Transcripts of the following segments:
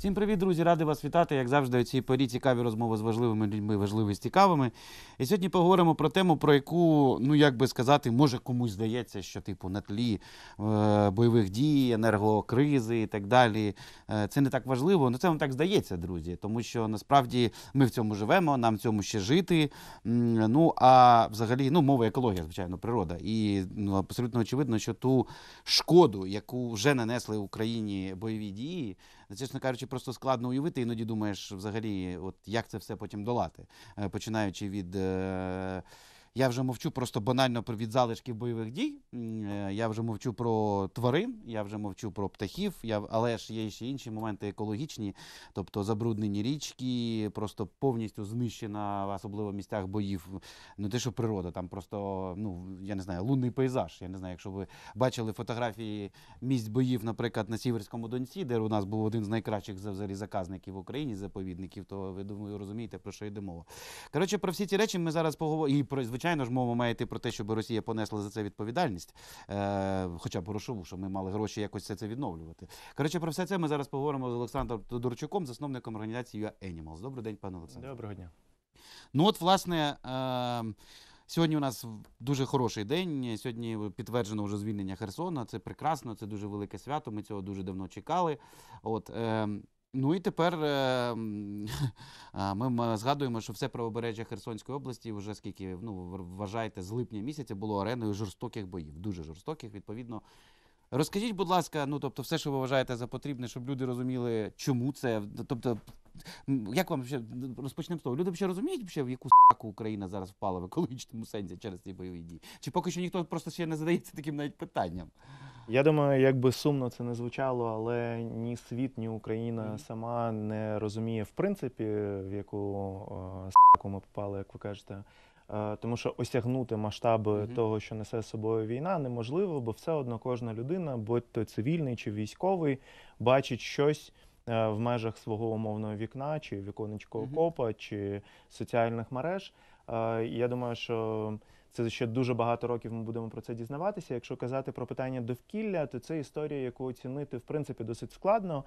Всім привіт, друзі! ради вас вітати, як завжди, у цій порі цікаві розмови з важливими людьми, важливі з цікавими. І сьогодні поговоримо про тему, про яку, ну як би сказати, може комусь здається, що типу на тлі е, бойових дій, енергокризи і так далі. Е, це не так важливо. Ну це вам так здається, друзі, тому що насправді ми в цьому живемо, нам в цьому ще жити. Ну а взагалі, ну мова екологія, звичайно, природа. І ну, абсолютно очевидно, що ту шкоду, яку вже нанесли Україні бойові дії чесно кажучи, просто складно уявити, іноді думаєш, взагалі, от як це все потім долати, е, починаючи від. Е, я вже мовчу просто банально про від залишків бойових дій. Е, я вже мовчу про тварин, я вже мовчу про птахів. Я але ж є ще інші моменти екологічні, тобто забруднені річки, просто повністю знищена, особливо в місцях боїв. Не те, що природа, там просто ну я не знаю, лунний пейзаж. Я не знаю, якщо ви бачили фотографії місць боїв, наприклад, на Сіверському Донці, де у нас був один з найкращих взагалі заказників в Україні, заповідників, то ви думаю, розумієте про що йде мова. Коротше, про всі ці речі ми зараз поговоримо звичайно ж, мова має йти про те, щоб Росія понесла за це відповідальність, е, хоча б грошову, щоб ми мали гроші якось це це відновлювати. Коротше, про все це ми зараз поговоримо з Олександром Тодорчуком, засновником організації UA Animals. Добрий день, пане Олександр. Доброго дня. Ну от власне. Е, Сьогодні у нас дуже хороший день. Сьогодні підтверджено вже звільнення Херсона. Це прекрасно, це дуже велике свято. Ми цього дуже давно чекали. От е, Ну і тепер е, ми згадуємо, що все правобережжя Херсонської області вже скільки ну вважаєте, з липня місяця було ареною жорстоких боїв, дуже жорстоких. Відповідно, Розкажіть, будь ласка, ну тобто, все, що ви вважаєте за потрібне, щоб люди розуміли, чому це. Тобто, як вам ще розпочнемо з того? Люди ще розуміють, ще, в яку саку Україна зараз впала в екологічному сенсі через ці бойові дії? Чи поки що ніхто просто ще не задається таким навіть питанням? Я думаю, як би сумно це не звучало, але ні світ, ні Україна mm -hmm. сама не розуміє в принципі, в яку с**ку ми попали, як ви кажете. Е, тому що осягнути масштаби mm -hmm. того, що несе з собою війна, неможливо, бо все одно кожна людина, будь то цивільний чи військовий, бачить щось е, в межах свого умовного вікна, чи віконечко окопа, mm -hmm. чи соціальних мереж. Е, я думаю, що це ще дуже багато років ми будемо про це дізнаватися. Якщо казати про питання довкілля, то це історія, яку оцінити в принципі досить складно,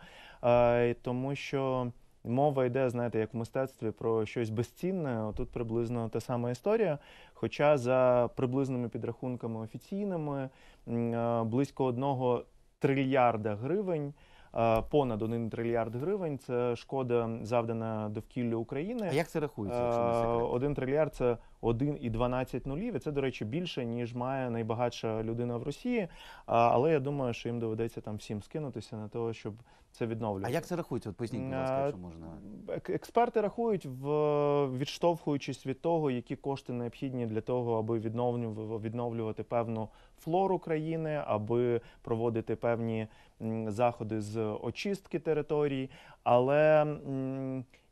тому що мова йде, знаєте, як в мистецтві про щось безцінне. Тут приблизно та сама історія. Хоча за приблизними підрахунками офіційними е, близько одного трильярда гривень. Е, понад 1 трильярд гривень це шкода завдана довкіллю України. А як це рахується? Е, якщо не секрет? 1 трильярд це 1,12 нулів. І Це, до речі, більше ніж має найбагатша людина в Росії. Але я думаю, що їм доведеться там всім скинутися на того, щоб це відновлювати. А як це рахується? От поясніть, будь ласка, якщо можна. Експерти рахують, в, відштовхуючись від того, які кошти необхідні для того, аби відновлювати певну флору країни, аби проводити певні заходи з очистки територій. Але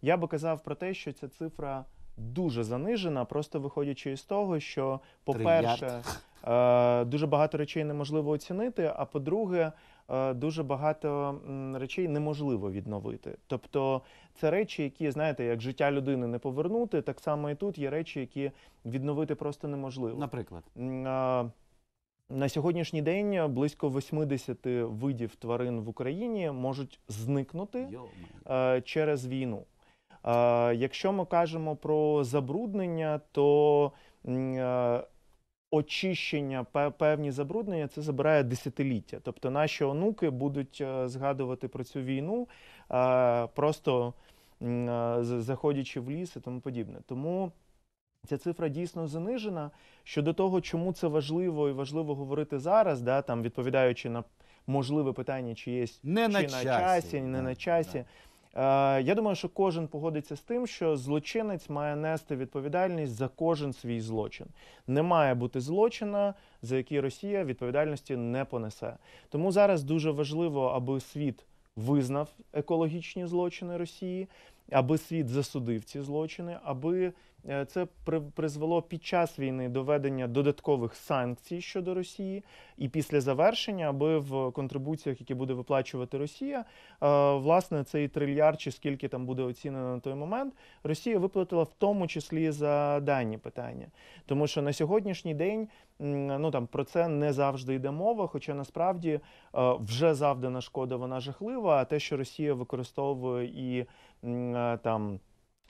я би казав про те, що ця цифра. Дуже занижена, просто виходячи із того, що по перше, е, дуже багато речей неможливо оцінити. А по-друге, Е, дуже багато речей неможливо відновити. Тобто це речі, які знаєте, як життя людини не повернути, так само і тут є речі, які відновити просто неможливо. Наприклад. На сьогоднішній день близько 80 видів тварин в Україні можуть зникнути е, через війну. Е, якщо ми кажемо про забруднення, то очищення, певні забруднення це забирає десятиліття. Тобто наші онуки будуть е, згадувати про цю війну, е, просто е, заходячи в ліс і тому подібне. Тому Ця цифра дійсно занижена. Щодо того, чому це важливо і важливо говорити зараз, да, там відповідаючи на можливе питання, чи є не чи на часі, часі не на часі. Да. Е, я думаю, що кожен погодиться з тим, що злочинець має нести відповідальність за кожен свій злочин. Не має бути злочина, за який Росія відповідальності не понесе. Тому зараз дуже важливо, аби світ визнав екологічні злочини Росії, аби світ засудив ці злочини, аби Е, це призвело під час війни до введення додаткових санкцій щодо Росії, і після завершення, аби в контрибуціях, які буде виплачувати Росія, е, власне цей трильярд, чи скільки там буде оцінено на той момент, Росія виплатила в тому числі за дані питання, тому що на сьогоднішній день ну там про це не завжди йде мова. Хоча насправді е, вже завдана шкода, вона жахлива. А те, що Росія використовує і там.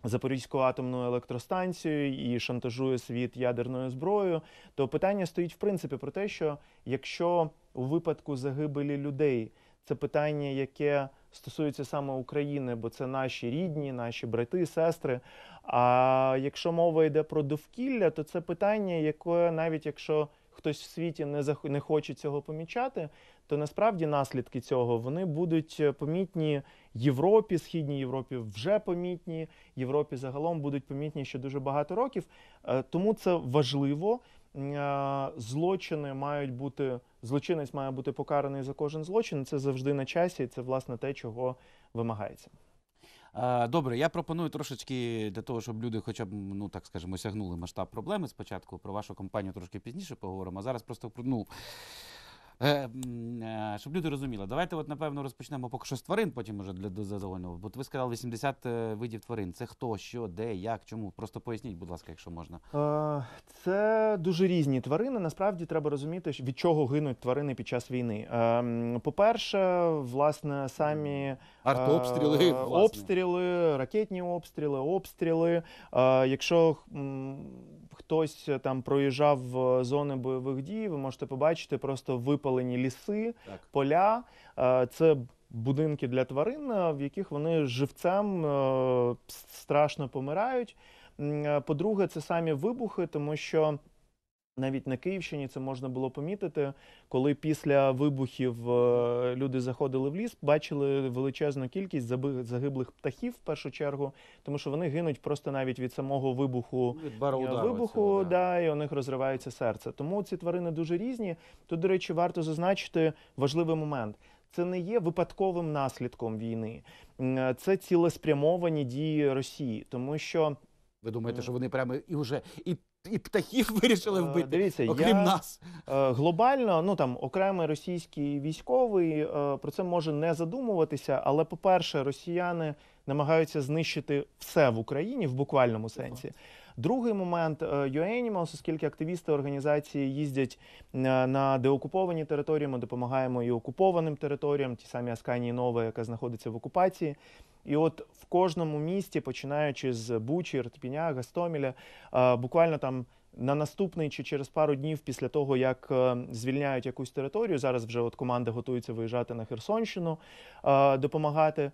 Запорізьку атомну електростанцію і шантажує світ ядерною зброєю, то питання стоїть в принципі про те, що якщо у випадку загибелі людей це питання, яке стосується саме України, бо це наші рідні, наші брати, сестри. А якщо мова йде про довкілля, то це питання, яке навіть якщо хтось в світі не зах... не хоче цього помічати, то насправді наслідки цього вони будуть е, помітні Європі, східній Європі вже помітні. Європі загалом будуть помітні ще дуже багато років. Е, тому це важливо. Е, злочини мають бути злочинець має бути покараний за кожен злочин. Це завжди на часі, і це власне те, чого вимагається. Добре, я пропоную трошечки для того, щоб люди, хоча б ну так скажемо, сягнули масштаб проблеми. Спочатку про вашу компанію трошки пізніше поговоримо. а Зараз просто ну Е, е, щоб люди розуміли, давайте, от, напевно, розпочнемо поки що з тварин, потім уже для, для загального. Бо ви сказали 80 е, видів тварин. Це хто, що, де, як, чому? Просто поясніть, будь ласка, якщо можна. Це дуже різні тварини. Насправді треба розуміти, від чого гинуть тварини під час війни. По-перше, власне, самі артобстріли, обстріли, ракетні обстріли, обстріли. Якщо хтось е, там проїжджав в е, зони бойових дій, ви можете побачити просто випалені ліси, так. поля. Е, це будинки для тварин, в яких вони живцем страшно помирають. По-друге, це самі вибухи, тому що навіть на Київщині це можна було помітити, коли після вибухів е, люди заходили в ліс, бачили величезну кількість загиблих птахів в першу чергу, тому що вони гинуть просто навіть від самого вибуху від е, вибуху, да. да, і у них розривається серце. Тому ці тварини дуже різні. Тут, до речі, варто зазначити важливий момент. Це не є випадковим наслідком війни, е, це цілеспрямовані дії Росії, тому що ви думаєте, що вони прямо і вже і і птахів вирішили е, вбити. Дивіться, окрім я, нас е, глобально. Ну там окремий російський військовий е, про це може не задумуватися. Але, по-перше, росіяни намагаються знищити все в Україні в буквальному сенсі. Другий момент UAnimals, оскільки активісти організації їздять на деокуповані території, ми допомагаємо і окупованим територіям, ті самі Асканії Нова, яка знаходиться в окупації. І от в кожному місті, починаючи з Бучі, Ртпіня, Гастоміля, е, буквально там. На наступний чи через пару днів після того, як е, звільняють якусь територію, зараз вже от команда готується виїжджати на Херсонщину, е, допомагати.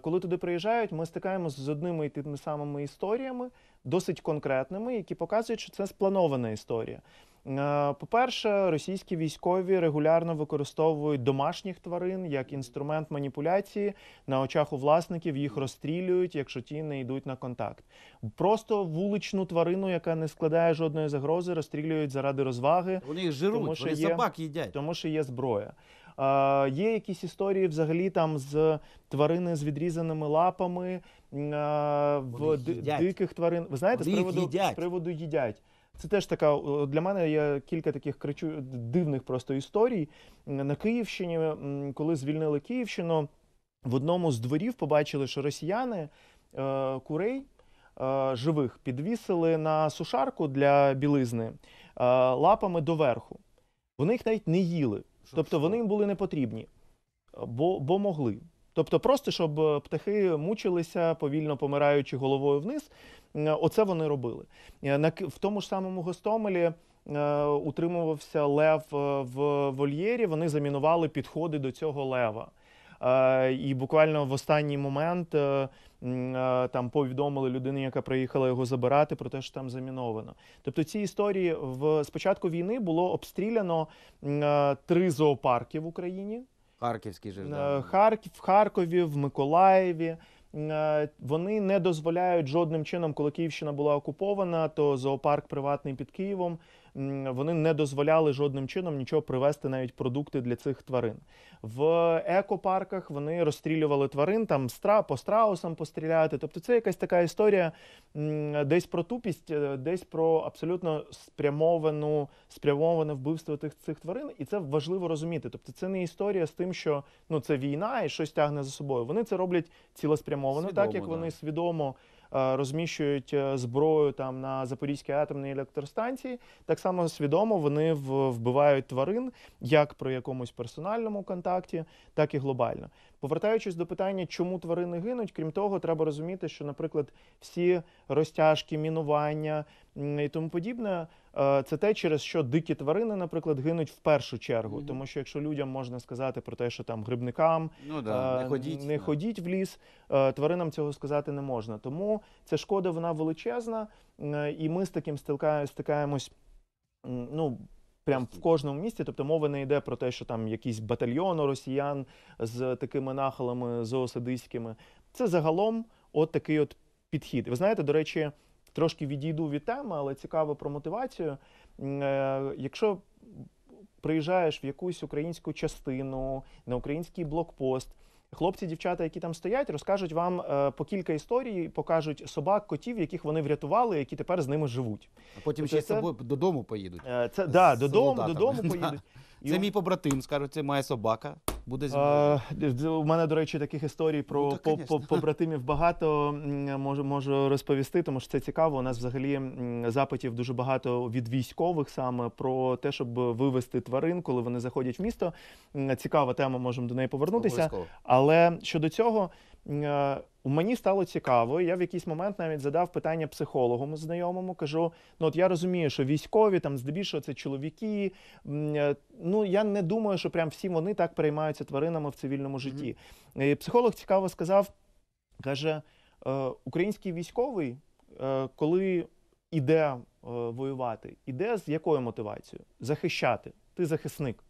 Коли туди приїжджають, ми стикаємося з одними і тими самими історіями, досить конкретними, які показують, що це спланована історія. Е, по-перше, російські військові регулярно використовують домашніх тварин як інструмент маніпуляції. На очах у власників їх розстрілюють, якщо ті не йдуть на контакт. Просто вуличну тварину, яка не складає жодної загрози, розстрілюють заради розваги. Вони їх жируть, тому, що вони є, собак їдять, тому що є зброя. Е, Є якісь історії взагалі там з тварини з відрізаними лапами е, в диких тварин. Ви знаєте, вони з приводу їдять. з приводу їдять. Це теж така для мене є кілька таких кричу дивних просто історій на Київщині. Коли звільнили Київщину, в одному з дворів побачили, що росіяни е, курей е, живих підвісили на сушарку для білизни е, лапами доверху. Вони їх навіть не їли, тобто вони їм були не потрібні, бо, бо могли. Тобто, просто щоб птахи мучилися повільно помираючи головою вниз. Е, оце вони робили. Е, в тому ж самому Гостомелі е, утримувався лев в вольєрі. Вони замінували підходи до цього лева. І буквально в останній момент там повідомили людину, яка приїхала його забирати, про те, що там заміновано. Тобто ці історії в спочатку війни було обстріляно три зоопарки в Україні: Харківський же, Харків, в Харкові, в Миколаєві. Е, вони не дозволяють жодним чином, коли Київщина була окупована, то зоопарк приватний під Києвом вони не дозволяли жодним чином нічого привезти, навіть продукти для цих тварин. В екопарках вони розстрілювали тварин там стра по страусам постріляти. Тобто, це якась така історія десь про тупість, е, десь про абсолютно спрямовану, спрямоване вбивство тих цих тварин, і це важливо розуміти. Тобто, це не історія з тим, що ну це війна і щось тягне за собою. Вони це роблять цілеспрямовано, свідомо, так як да. вони свідомо. Е, розміщують е, зброю там на Запорізькій атомній електростанції. Так само свідомо вони вбивають тварин як при якомусь персональному контакті, так і глобально. Повертаючись до питання, чому тварини гинуть, крім того, треба розуміти, що, наприклад, всі розтяжки, мінування і тому подібне, е, це те, через що дикі тварини, наприклад, гинуть в першу чергу. Mm -hmm. Тому що якщо людям можна сказати про те, що там грибникам ну, да, е, не ходіть не ходіть в ліс, е, тваринам цього сказати не можна. Тому ця шкода вона величезна, і ми з таким стикаємось. Ну прям в кожному місті. Тобто мова не йде про те, що там якісь батальйони росіян з такими нахилами зоосадистськими. Це загалом от такий от підхід. Ви знаєте, до речі, трошки відійду від теми, але цікаво про мотивацію. Е, якщо приїжджаєш в якусь українську частину на український блокпост. Хлопці, дівчата, які там стоять, розкажуть вам е, по кілька історій, покажуть собак, котів, яких вони врятували, які тепер з ними живуть. А потім тобто ще з собою додому поїдуть. Е, це да, додому, додому поїдуть. Це мій побратим, скажуть, це моя собака. Буде зміна. А, у мене, до речі, таких історій про ну, так, по, побратимів багато можу можу розповісти, тому що це цікаво. У нас взагалі запитів дуже багато від військових саме про те, щоб вивести тварин, коли вони заходять в місто. Цікава тема, можемо до неї повернутися. Обов'язково. Але щодо цього. Е, мені стало цікаво. Я в якийсь момент навіть задав питання психологому знайомому. Кажу: ну от я розумію, що військові там здебільшого це чоловіки. Е, ну я не думаю, що прям всі вони так переймаються тваринами в цивільному житті. Mm -hmm. І Психолог цікаво сказав, каже: «Е, український військовий, коли іде воювати, іде з якою мотивацією? Захищати. Ти захисник.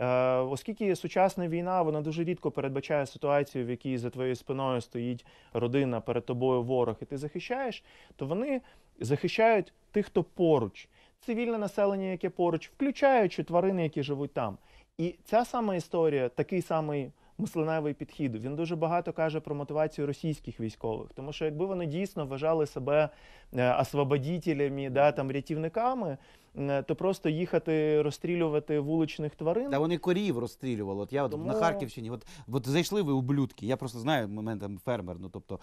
Е, оскільки сучасна війна вона дуже рідко передбачає ситуацію, в якій за твоєю спиною стоїть родина, перед тобою ворог, і ти захищаєш, то вони захищають тих, хто поруч, цивільне населення, яке поруч, включаючи тварини, які живуть там. І ця сама історія, такий самий мисленевий підхід. Він дуже багато каже про мотивацію російських військових, тому що якби вони дійсно вважали себе е, освободітелями, да там рятівниками. Е, то просто їхати розстрілювати вуличних тварин. Та вони корів розстрілювали. От я от на Харківщині, от от зайшли ви ублюдки. Я просто знаю момент фермер. Ну тобто,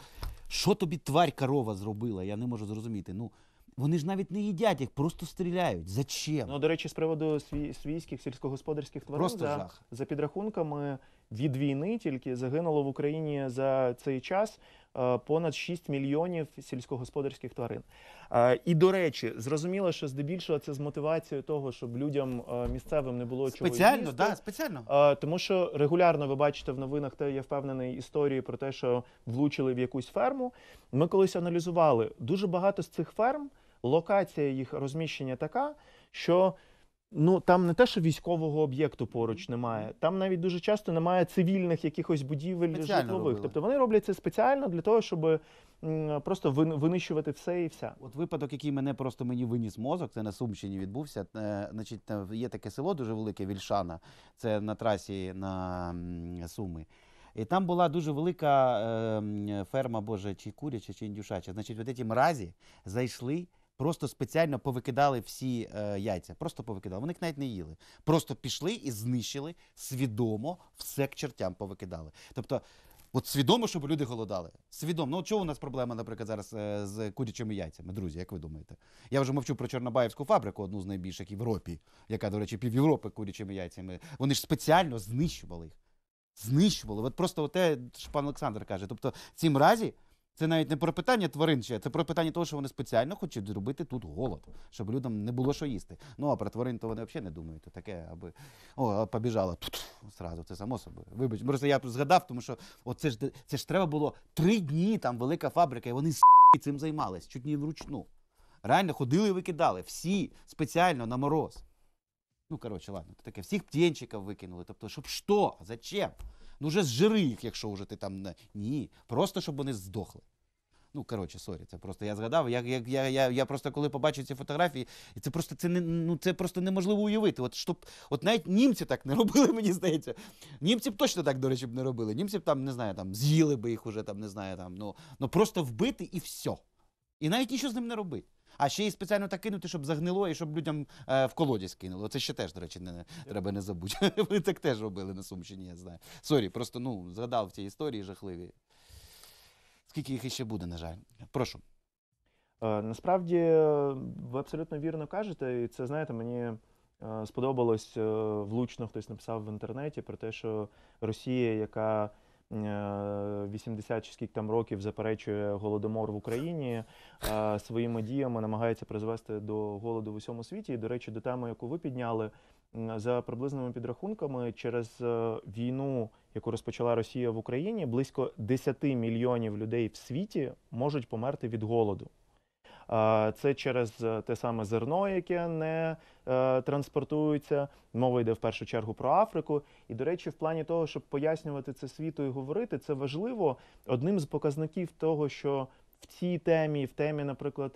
що тобі тварь корова зробила? Я не можу зрозуміти. Ну вони ж навіть не їдять їх, просто стріляють. Зачем? Ну до речі, з приводу свійських сільськогосподарських тварин просто за, жах. за підрахунками від війни тільки загинуло в Україні за цей час е, понад 6 мільйонів сільськогосподарських тварин. Е, і до речі, зрозуміло, що здебільшого це з мотивацією того, щоб людям е, місцевим не було чого спеціально, да, спеціально. Тому що регулярно ви бачите в новинах, те я впевнений історії про те, що влучили в якусь ферму. Ми колись аналізували дуже багато з цих ферм. Локація їх розміщення така, що Ну там не те, що військового об'єкту поруч немає. Там навіть дуже часто немає цивільних якихось будівель спеціально житлових. Робили. Тобто вони роблять це спеціально для того, щоб просто винищувати все і вся. От випадок, який мене просто мені виніс мозок, це на Сумщині відбувся. Е, значить, там є таке село дуже велике, Вільшана. Це на трасі на Суми. І там була дуже велика е, ферма, боже, чи куряча, чи індюшача. Значить, в ці мразі зайшли просто спеціально повикидали всі е, яйця. Просто повикидали. Вони їх навіть не їли. Просто пішли і знищили свідомо все к чертям повикидали. Тобто, от свідомо, щоб люди голодали. Свідомо. Ну, чого у нас проблема, наприклад, зараз е, з курячими яйцями, друзі, як ви думаєте? Я вже мовчу про Чорнобаївську фабрику, одну з найбільших в Європі, яка, до речі, пів Європи курячими яйцями. Вони ж спеціально знищували їх. Знищували. От просто те, що пан Олександр каже. Тобто, в цім разі. Це навіть не про питання тварин ще, це про питання того, що вони спеціально хочуть зробити тут голод, щоб людям не було що їсти. Ну а про тварин то вони взагалі не думають. То таке, аби о, побіжала Зразу це само собою. Вибач, просто я згадав, тому що оце ж це ж треба було три дні. Там велика фабрика, і вони с цим займались, чуть не вручну. Реально ходили і викидали всі спеціально на мороз. Ну коротше, ладно, таке всіх птенчиків викинули. Тобто, щоб що? Зачем? Ну вже зжири їх, якщо вже ти там не. Ні. Просто щоб вони здохли. Ну, коротше, сорі, це просто я згадав. Я я, я, я, я просто коли побачив ці фотографії, це просто це не, ну, це просто неможливо уявити. От щоб, от навіть німці так не робили, мені здається. Німці б точно так, до речі, б не робили. Німці б там, не знаю, там з'їли би їх уже, там, не знаю, там, ну, ну просто вбити і все. І навіть нічого з ним не робити а ще й спеціально так кинути, щоб загнило і щоб людям е, в колодязь кинуло. Це ще теж, до речі, не треба не забути. Ви так теж робили на Сумщині, я знаю. Сорі, просто ну згадав ті історії жахливі. Скільки їх іще буде, на жаль. Прошу. Е, насправді ви абсолютно вірно кажете, і це знаєте, мені е, сподобалось влучно хтось написав в інтернеті про те, що Росія, яка 80 е, чи там років заперечує голодомор в Україні е, своїми діями, намагається призвести до голоду в усьому світі. І до речі, до теми, яку ви підняли за приблизними підрахунками, через е, війну, яку розпочала Росія в Україні, близько 10 мільйонів людей в світі можуть померти від голоду. Це через е, те саме зерно, яке не е, транспортується. Мова йде в першу чергу про Африку. І, до речі, в плані того, щоб пояснювати це світу і говорити, це важливо. Одним з показників того, що в цій темі, в темі, наприклад,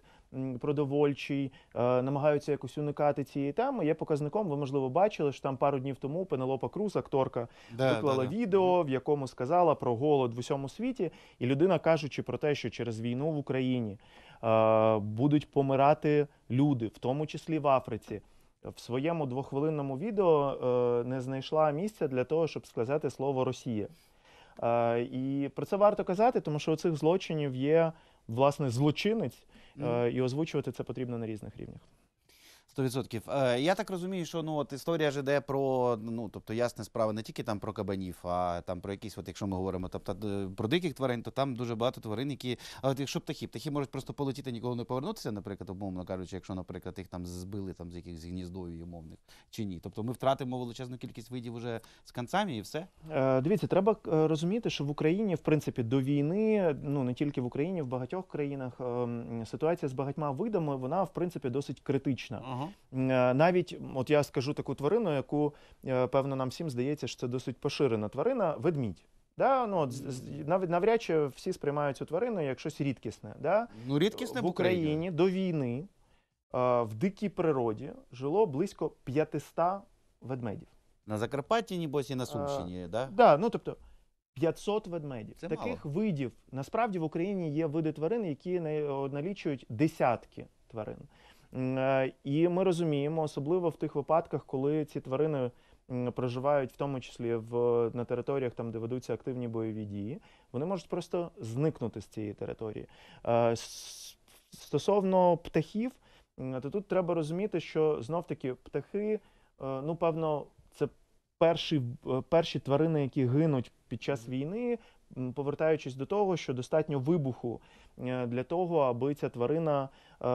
продовольчій, е, намагаються якось уникати цієї теми. Є показником. Ви можливо бачили, що там пару днів тому Пенелопа Круз, акторка, да, виклала да, да. відео, в якому сказала про голод в усьому світі, і людина кажучи про те, що через війну в Україні. Е, будуть помирати люди, в тому числі в Африці. В своєму двохвилинному відео е, не знайшла місця для того, щоб сказати слово Росія. Е, і про це варто казати, тому що у цих злочинів є власне злочинець, і озвучувати це потрібно на різних рівнях. 100%. Е, я так розумію, що ну от історія ж іде про ну тобто ясна справа не тільки там про кабанів, а там про якісь, от якщо ми говоримо, тобто про диких тварин, то там дуже багато тварин, які але якщо птахи, птахи можуть просто полетіти, ніколи не повернутися, наприклад, умовно кажучи, якщо, наприклад, їх там збили там з якихось гніздою умовних чи ні. Тобто ми втратимо величезну кількість видів уже з концами і все. Е, дивіться, треба е, розуміти, що в Україні, в принципі, до війни, ну не тільки в Україні, в багатьох країнах ем, ситуація з багатьма видами, вона в принципі досить критична. Ага. Е, навіть от я скажу таку тварину, яку е, певно нам всім здається, що це досить поширена тварина ведмідь. Да, ну от, навряд чи всі сприймають цю тварину як щось рідкісне. Да? Ну, рідкісне в Україні до війни е, в дикій природі жило близько 500 ведмедів. На Закарпатті, нібось, і на Сумщині, так? Да? Да, ну, тобто, 500 ведмедів. Це Таких мало. видів насправді в Україні є види тварин, які налічують десятки тварин. Е, і ми розуміємо, особливо в тих випадках, коли ці тварини проживають в тому числі в на територіях, там де ведуться активні бойові дії, вони можуть просто зникнути з цієї території. Е, стосовно птахів, то тут треба розуміти, що знов таки птахи, е, ну певно, це перші, перші тварини, які гинуть під час війни. Повертаючись до того, що достатньо вибуху для того, аби ця тварина Е,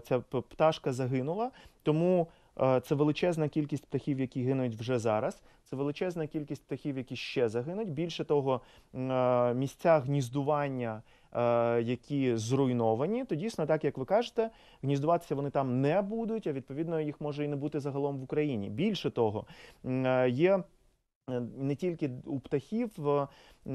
ця пташка загинула. Тому е, це величезна кількість птахів, які гинуть вже зараз. Це величезна кількість птахів, які ще загинуть. Більше того, е, місця гніздування. Які зруйновані, то дійсно, так як ви кажете, гніздуватися вони там не будуть а відповідно їх може і не бути загалом в Україні. Більше того, є Е, не тільки у птахів, е,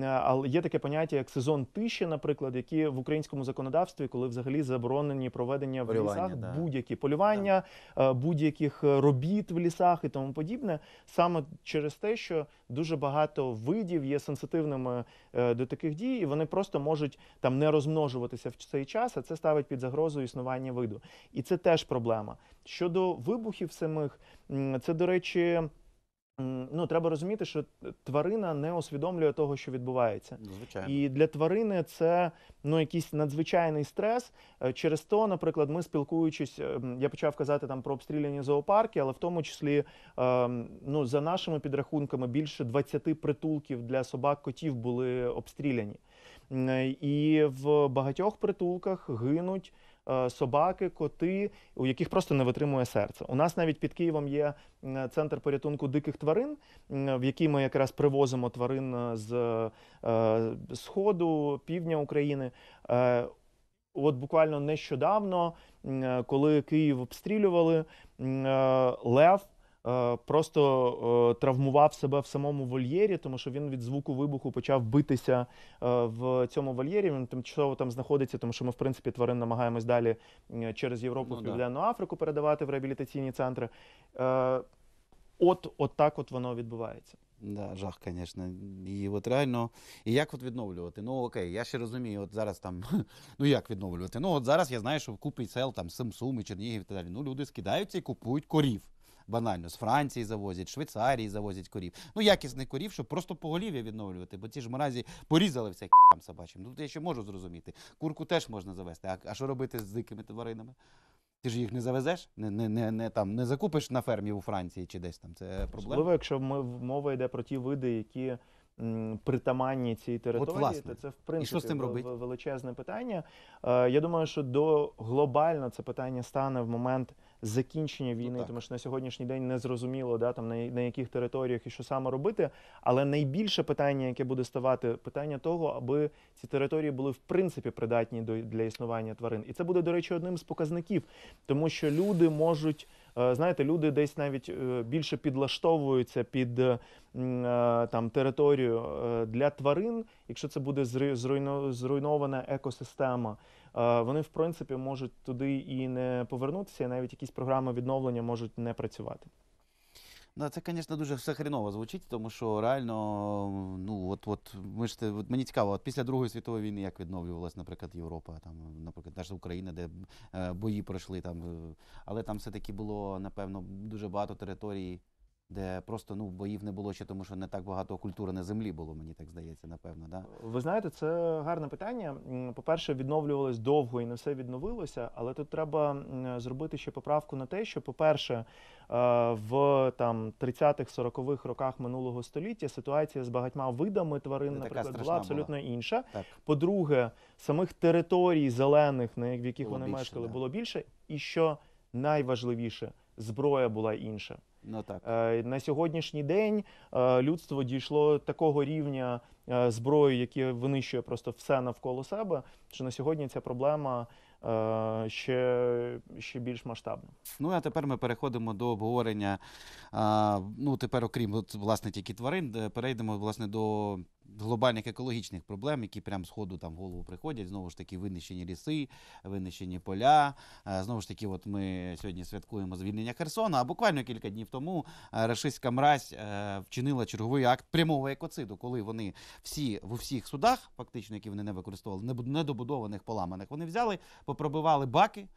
але є таке поняття, як сезон тиші, наприклад, які в українському законодавстві, коли взагалі заборонені проведення в полювання, лісах да. будь-які полювання, да. Е, будь-яких робіт в лісах і тому подібне, саме через те, що дуже багато видів є сенситивними до таких дій, і вони просто можуть там не розмножуватися в цей час, а це ставить під загрозу існування виду. І це теж проблема. Щодо вибухів самих, це до речі. Ну, треба розуміти, що тварина не усвідомлює того, що відбувається, ну, звичайно і для тварини це ну якийсь надзвичайний стрес. Е, через то, наприклад, ми спілкуючись, е, я почав казати там про обстріляні зоопарки, але в тому числі е, ну за нашими підрахунками більше 20 притулків для собак котів були обстріляні, і в багатьох притулках гинуть. Е, собаки, коти, у яких просто не витримує серце. У нас навіть під Києвом є центр порятунку диких тварин, в який ми якраз привозимо тварин е, з е, сходу, півдня України. От буквально нещодавно, коли Київ обстрілювали, лев Е, просто е, травмував себе в самому вольєрі, тому що він від звуку вибуху почав битися е, в цьому вольєрі. Він тимчасово там знаходиться, тому що ми, в принципі, тварин намагаємось далі через Європу, ну, Південну да. Африку передавати в реабілітаційні центри. От, от так от воно відбувається. Да, жах, звісно. І от реально, і як от відновлювати? Ну окей, я ще розумію, от зараз там, ну як відновлювати? Ну от зараз я знаю, що в купі сел там і Чернігів і так далі. Ну люди скидаються і купують корів банально. З Франції завозять, Швейцарії завозять корів. Ну, якісних корів, щоб просто поголів'я відновлювати, бо ті ж мразі порізали всяк там собачим. Ну, тут я ще можу зрозуміти. Курку теж можна завести. А, а що робити з дикими тваринами? Ти ж їх не завезеш, не не, не, не, там, не закупиш на фермі у Франції чи десь там. Це проблема. Особливо, якщо ми, мова йде про ті види, які притаманні цій території, то це в принципі величезне питання. Е, я думаю, що до глобально це питання стане в момент закінчення ну війни, ну, тому що на сьогоднішній день не зрозуміло, да там на, на яких територіях і що саме робити. Але найбільше питання, яке буде ставати, питання того, аби ці території були в принципі придатні до для існування тварин, і це буде до речі одним з показників, тому що люди можуть. Е, знаєте, люди десь навіть е, більше підлаштовуються під е, там територію для тварин, якщо це буде зруйнована екосистема. Вони в принципі можуть туди і не повернутися, і навіть якісь програми відновлення можуть не працювати. Да, Це, звісно, дуже все хріново звучить, тому що реально, ну от от ми ж от мені цікаво, от після Другої світової війни як відновлювалася, наприклад, Європа, там, наприклад, навіть Україна, де е, бої пройшли там, е, але там все-таки було, напевно, дуже багато територій де просто ну боїв не було ще тому, що не так багато культури на землі було, мені так здається, напевно. Да? Ви знаєте, це гарне питання. По-перше, відновлювалось довго і не все відновилося, але тут треба зробити ще поправку на те, що, по-перше, е, в там 40-х роках минулого століття ситуація з багатьма видами тварин, наприклад, була абсолютно була. інша. По-друге, самих територій зелених, на в яких було вони більше, мешкали, да. було більше, і що найважливіше зброя була інша. Ну так е, на сьогоднішній день е, людство дійшло такого рівня е, зброї, яке винищує просто все навколо себе. Що на сьогодні ця проблема ще ще більш масштабна. Ну а тепер ми переходимо до обговорення. Ну тепер, окрім от, власне, тільки тварин, перейдемо власне до глобальних екологічних проблем, які прямо з ходу там в голову приходять. Знову ж таки, винищені ліси, винищені поля. Е, знову ж таки, от ми сьогодні святкуємо звільнення Херсона. А буквально кілька днів тому е, рашистська мразь е, вчинила черговий акт прямого екоциду, коли вони всі в усіх судах, фактично, які вони не використовували, недобудованих поламаних, вони взяли, попробивали баки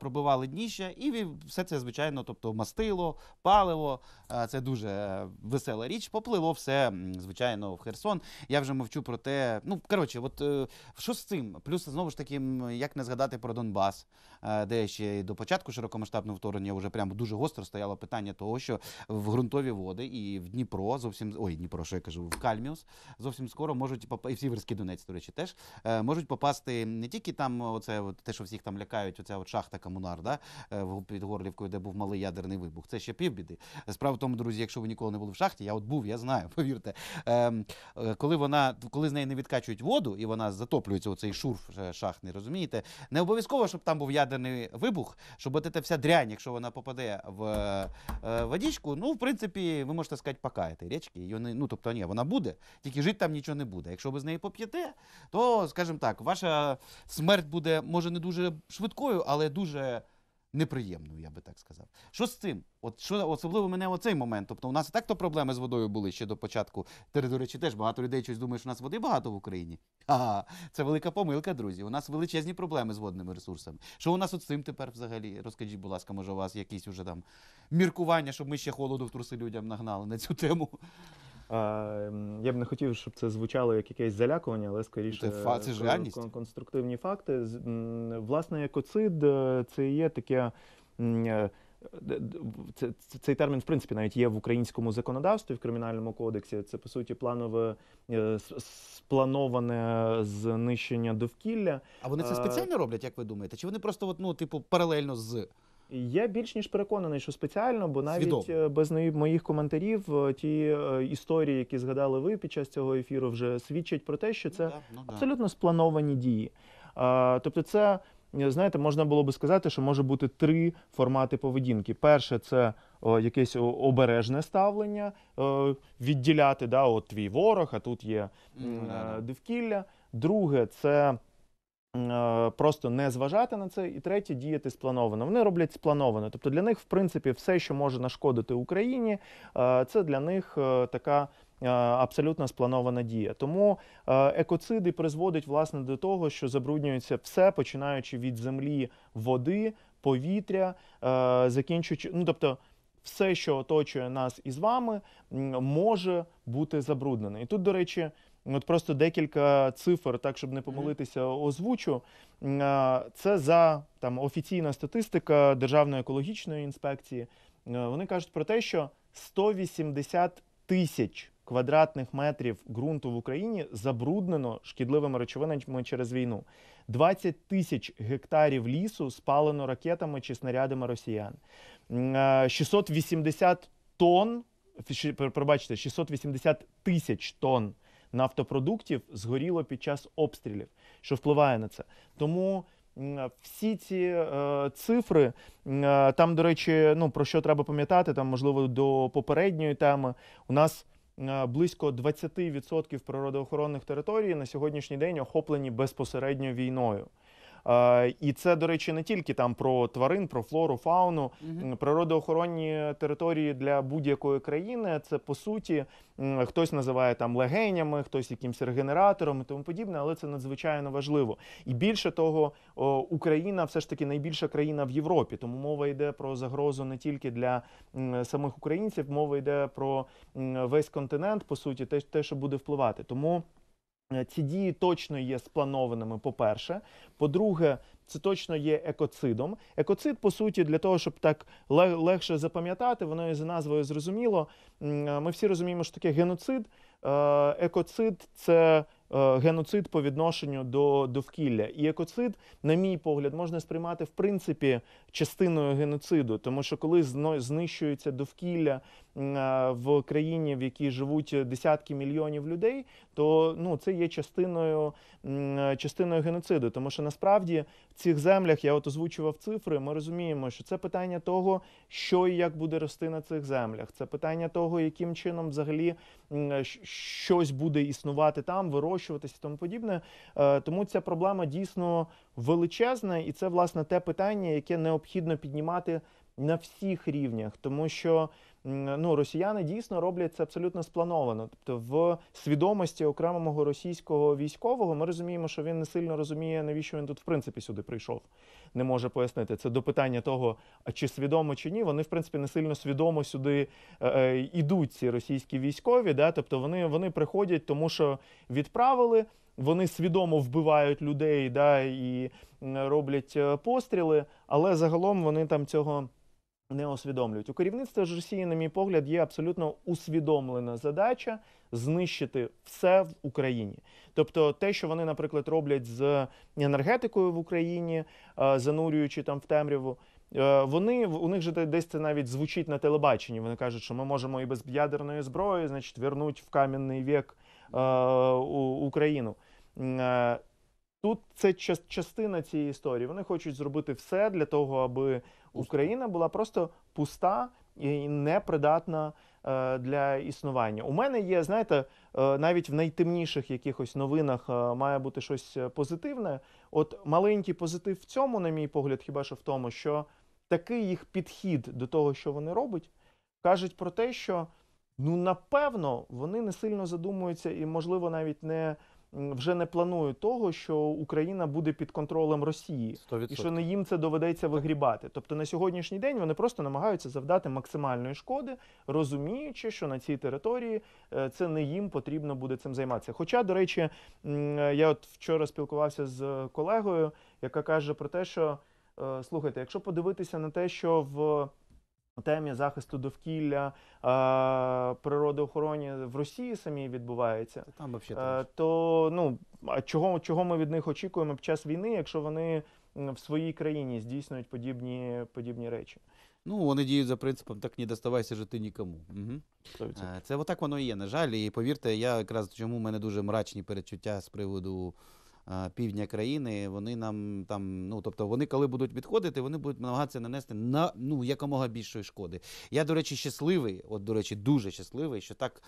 пробивали дніжжя, і все це, звичайно, тобто мастило, паливо. Це дуже е, весела річ. Поплило все, звичайно, в Херсон. Я вже мовчу про те. Ну, коротше, от е, що з цим? Плюс знову ж таки, як не згадати про Донбас, е, де ще до початку широкомасштабного вторгнення вже прямо дуже гостро стояло питання того, що в ґрунтові води і в Дніпро зовсім ой, Дніпро, що я кажу, в Кальміус зовсім скоро можуть і в Сіверський Донець, до речі, теж можуть попасти не тільки там, оце от, те, що всіх там лякають, оця от шахта, шахта комунарда е, під Горлівкою, де був малий ядерний вибух. Це ще півбіди. Справа в тому, друзі, якщо ви ніколи не були в шахті, я от був, я знаю, повірте. Ем, е, коли вона коли з неї не відкачують воду і вона затоплюється у цей шурф е, шахтний, розумієте? Не обов'язково, щоб там був ядерний вибух, щоб от ця вся дрянь, якщо вона попаде в водічку, ну в принципі, ви можете сказати, пакаєте річки. Її ну тобто ні, вона буде, тільки жити там нічого не буде. Якщо ви з неї поп'єте, то скажімо так, ваша смерть буде може не дуже швидкою, але дуже неприємною, я би так сказав. Що з цим? От що особливо мене оцей момент. Тобто, у нас і так то проблеми з водою були ще до початку. території чи теж багато людей щось думає, що у нас води багато в Україні. А це велика помилка, друзі. У нас величезні проблеми з водними ресурсами. Що у нас от з цим тепер взагалі? Розкажіть, будь ласка, може, у вас якісь уже там міркування, щоб ми ще холоду в труси людям нагнали на цю тему. Я б не хотів, щоб це звучало як якесь залякування, але скоріше це ж реальність. конструктивні факти. Власне, екоцид е, це є таке. Е, цей термін, в принципі, навіть є в українському законодавстві в кримінальному кодексі. Це по суті планове е, сплановане знищення довкілля. А вони це спеціально роблять, як ви думаєте? Чи вони просто от, ну, типу, паралельно з я більш ніж переконаний, що спеціально, бо навіть Свідомо. Е, без моїх коментарів е, ті е, історії, які згадали ви під час цього ефіру, вже свідчать про те, що ну це ну, да, ну, да. абсолютно сплановані дії. А, Тобто, це знаєте, можна було би сказати, що може бути три формати поведінки: перше це о, якесь обережне ставлення, о, відділяти да, от твій ворог, а тут є mm, да, да. довкілля. Друге, це. Е, просто не зважати на це, і третє діяти сплановано. Вони роблять сплановано. Тобто для них, в принципі, все, що може нашкодити Україні, е, це для них е, така абсолютно спланована дія. Тому екоциди призводять власне до того, що забруднюється все, починаючи від землі, води, повітря, закінчуючи, ну тобто. Все, що оточує нас із вами, може бути забруднене. І тут, до речі, От просто декілька цифр, так щоб не помилитися, озвучу. Це за там офіційна статистика Державної екологічної інспекції. Вони кажуть про те, що 180 тисяч квадратних метрів ґрунту в Україні забруднено шкідливими речовинами через війну. 20 тисяч гектарів лісу спалено ракетами чи снарядами росіян. 680 тонн, пробачте, 680 тисяч тонн нафтопродуктів згоріло під час обстрілів, що впливає на це. Тому всі ці е, цифри е, там, до речі, ну про що треба пам'ятати, там можливо до попередньої теми у нас. Е, близько 20% природоохоронних територій на сьогоднішній день охоплені безпосередньо війною. Е, і це, до речі, не тільки там про тварин, про флору, фауну, природоохоронні території для будь-якої країни. Це по суті хтось називає там легенями, хтось якимсь регенератором і тому подібне, але це надзвичайно важливо. І більше того, Україна все ж таки найбільша країна в Європі, тому мова йде про загрозу не тільки для самих українців, мова йде про весь континент, по суті, те, що буде впливати. Тому Е, ці дії точно є спланованими. По-перше, по-друге, це точно є екоцидом. Екоцид, по суті, для того, щоб так легше запам'ятати, воно і за назвою зрозуміло. Е, ми всі розуміємо, що таке геноцид. Е, екоцид це Е, геноцид по відношенню до довкілля. І екоцид, на мій погляд, можна сприймати в принципі частиною геноциду, тому що коли знищується довкілля е, в країні, в якій живуть десятки мільйонів людей, то ну це є частиною е, частиною геноциду, тому що насправді в цих землях я от озвучував цифри. Ми розуміємо, що це питання того, що і як буде рости на цих землях. Це питання того, яким чином взагалі щось буде існувати там, вирощувати нарощуватися і тому подібне. Е, тому ця проблема дійсно величезна, і це власне те питання, яке необхідно піднімати на всіх рівнях, тому що ну, росіяни дійсно роблять це абсолютно сплановано. Тобто, в свідомості окремого російського військового ми розуміємо, що він не сильно розуміє, навіщо він тут в принципі сюди прийшов. Не може пояснити це до питання того, чи свідомо чи ні. Вони в принципі не сильно свідомо сюди е, е, йдуть ці російські військові. Да? Тобто вони, вони приходять, тому що відправили. Вони свідомо вбивають людей, да і роблять е, постріли, але загалом вони там цього не усвідомлюють. У керівництва ж Росії, на мій погляд, є абсолютно усвідомлена задача знищити все в Україні. Тобто, те, що вони, наприклад, роблять з енергетикою в Україні, е, занурюючи там в темряву. Е, вони у них же десь це навіть звучить на телебаченні. Вони кажуть, що ми можемо і без ядерної зброї, значить, вернуть в кам'яний вік е, Україну. Е, тут це частина цієї історії. Вони хочуть зробити все для того, аби Україна була просто пуста і непридатна е, для існування. У мене є, знаєте, е, навіть в найтемніших якихось новинах е, має бути щось позитивне. От маленький позитив в цьому, на мій погляд, хіба що в тому, що такий їх підхід до того, що вони роблять, кажуть про те, що ну напевно вони не сильно задумуються і, можливо, навіть не вже не планують того, що Україна буде під контролем Росії 100%. і що не їм це доведеться вигрібати. Тобто на сьогоднішній день вони просто намагаються завдати максимальної шкоди, розуміючи, що на цій території е, це не їм потрібно буде цим займатися. Хоча, до речі, е, я от вчора спілкувався з колегою, яка каже про те, що е, слухайте, якщо подивитися на те, що в темі захисту довкілля е, природоохороні в Росії самі відбувається. Там взагалі е, то ну а чого чого ми від них очікуємо під час війни, якщо вони в своїй країні здійснюють подібні подібні речі? Ну вони діють за принципом так не доставайся жити нікому. Угу. Це отак воно і є. На жаль, і повірте, я якраз чому в мене дуже мрачні перечуття з приводу півдня країни, вони нам там, ну тобто, вони коли будуть відходити, вони будуть намагатися нанести на ну якомога більшої шкоди. Я, до речі, щасливий, от до речі, дуже щасливий, що так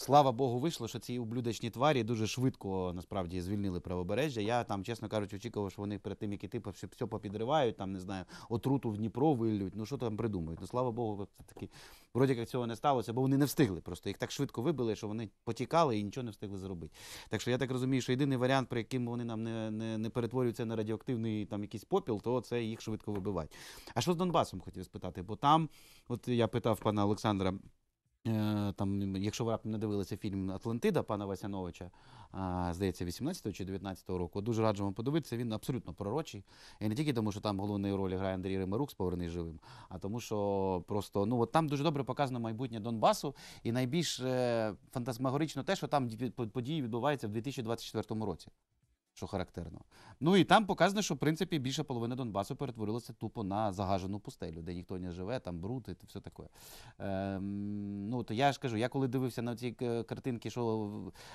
Слава Богу, вийшло, що ці ублюдочні тварі дуже швидко насправді звільнили правобережжя. Я там, чесно кажучи, очікував, що вони перед тим, які іти, все попідривають, там не знаю, отруту в Дніпро виллють. Ну що там придумують. Ну слава Богу, це такі вроді як цього не сталося, бо вони не встигли. Просто їх так швидко вибили, що вони потікали і нічого не встигли зробити. Так що я так розумію, що єдиний варіант, при яким вони нам не не, не перетворюються на радіоактивний там якийсь попіл, то це їх швидко вибивають. А що з Донбасом хотів спитати? Бо там, от я питав пана Олександра. Е, там, Якщо ви раптом не дивилися фільм Атлантида пана Васяновича, здається, 18 чи 19 року, дуже раджу вам подивитися, він абсолютно пророчий. І не тільки тому, що там головну роль грає Андрій Римарук, поверний живим, а тому, що просто ну от там дуже добре показано майбутнє Донбасу, і найбільш е, фантасмагорично те, що там події відбуваються в 2024 році що характерно. Ну і там показано, що в принципі більша половина Донбасу перетворилася тупо на загажену пустелю, де ніхто не живе, там бруд і все таке. Ем, ну то я ж кажу, я коли дивився на ці е, картинки, що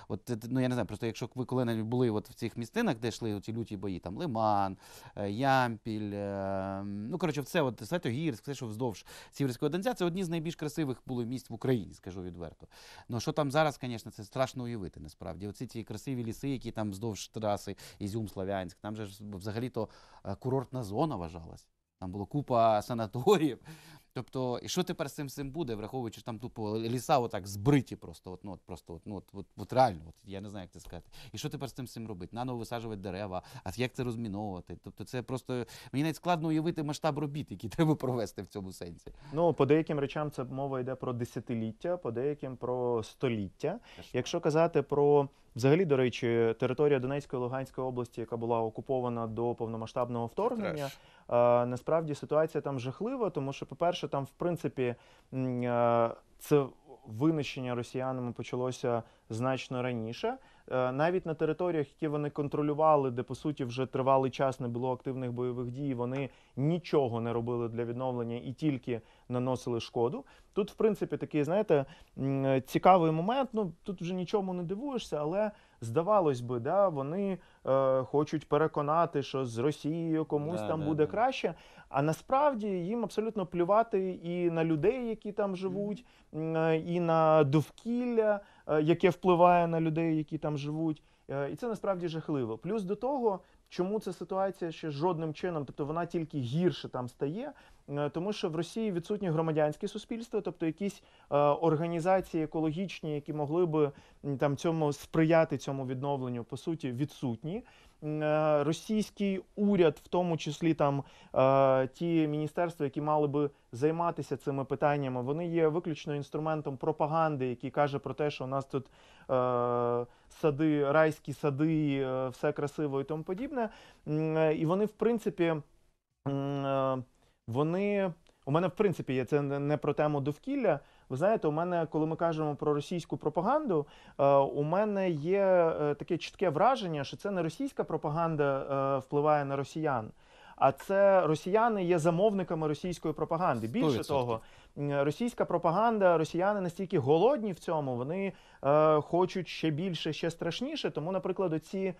от ну я не знаю, просто якщо ви коли-небудь були от в цих містинах, де йшли ці люті бої, там Лиман, е, Ямпіль, ем, ну коротше, все от Святогірськ, все, що вздовж Сіверського Донця, це одні з найбільш красивих були місць в Україні, скажу відверто. Ну що там зараз, звісно, це страшно уявити насправді. Оці ці красиві ліси, які там вздовж траси взяти Ізюм Славянськ. Там же взагалі-то е, курортна зона вважалась. Там була купа санаторіїв. Тобто, і що тепер з цим цим буде, враховуючи там тупо ліса, отак збриті, просто от, ну, от, просто от, ну, от, от, от реально, от, я не знаю, як це сказати. І що тепер з цим цим робити? Наново висаджувати дерева, а як це розміновувати? Тобто, це просто мені навіть складно уявити масштаб робіт, які треба провести в цьому сенсі. Ну по деяким речам це мова йде про десятиліття, по деяким про століття. Якщо казати про Взагалі, до речі, територія Донецької Луганської області, яка була окупована до повномасштабного вторгнення, е, насправді ситуація там жахлива, тому що, по-перше, там в принципі е, це винищення росіянами почалося значно раніше. Е, навіть на територіях, які вони контролювали, де по суті вже тривалий час не було активних бойових дій, вони нічого не робили для відновлення і тільки наносили шкоду. Тут, в принципі, такий, знаєте, цікавий момент. Ну тут вже нічому не дивуєшся, але здавалось би, да, вони е, хочуть переконати, що з Росією комусь да, там да, буде да. краще. А насправді їм абсолютно плювати і на людей, які там живуть, е, і на довкілля, е, яке впливає на людей, які там живуть. Е, і це насправді жахливо. Плюс до того, чому ця ситуація ще жодним чином, тобто вона тільки гірше там стає. Е, тому що в Росії відсутні громадянське суспільство, тобто якісь е, організації екологічні, які могли би там цьому сприяти цьому відновленню, по суті, відсутні. Е, російський уряд, в тому числі там ті міністерства, які мали би займатися цими питаннями, вони є виключно інструментом пропаганди, який каже про те, що у нас тут сади, райські сади, все красиво і тому подібне. І вони, в принципі вони у мене, в принципі, є це не про тему довкілля. Ви знаєте, у мене, коли ми кажемо про російську пропаганду, е, у мене є е, таке чітке враження, що це не російська пропаганда е, впливає на росіян. А це росіяни є замовниками російської пропаганди. Більше 100%. того, російська пропаганда, росіяни настільки голодні в цьому, вони хочуть ще більше, ще страшніше. Тому, наприклад, оці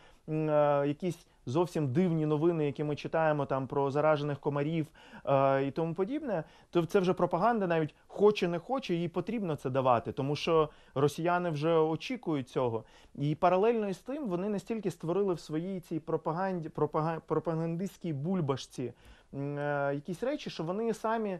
якісь зовсім дивні новини, які ми читаємо там про заражених комарів е, і тому подібне, то це вже пропаганда, навіть хоче не хоче, їй потрібно це давати, тому що росіяни вже очікують цього. І паралельно із тим вони настільки створили в своїй цій пропаганді пропагандистській бульбашці е, якісь речі, що вони самі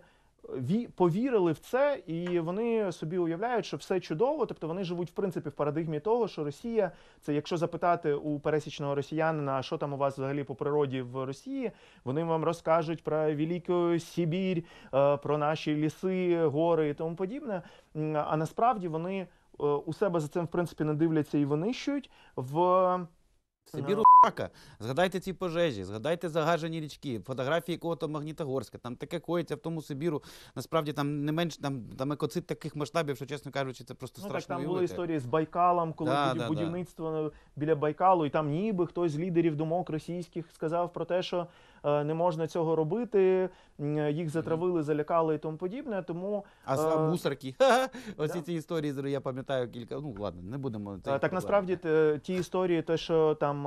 повірили в це, і вони собі уявляють, що все чудово. Тобто вони живуть в принципі в парадигмі того, що Росія це якщо запитати у пересічного росіянина, що там у вас взагалі по природі в Росії, вони вам розкажуть про Велику Сибір, е, про наші ліси, гори і тому подібне. А насправді вони е, у себе за цим в принципі не дивляться і винищують в Сибіру. Е, Згадайте ці пожежі, згадайте загажені річки, фотографії кого-то Магнітогорська, там таке коїться в тому Сибіру. Насправді там не менш там там екоцид таких масштабів, що чесно кажучи, це просто ну, страшно. Так там уявити. були історії з Байкалом, коли да, да, будівництво да. біля Байкалу, і там ніби хтось з лідерів думок російських сказав про те, що Е, не можна цього робити, їх затравили, залякали і тому подібне. Тому а е... мусорки. Оці ці історії я пам'ятаю кілька. Ну ладно, не будемо е, так. Насправді е, ті історії, те, що там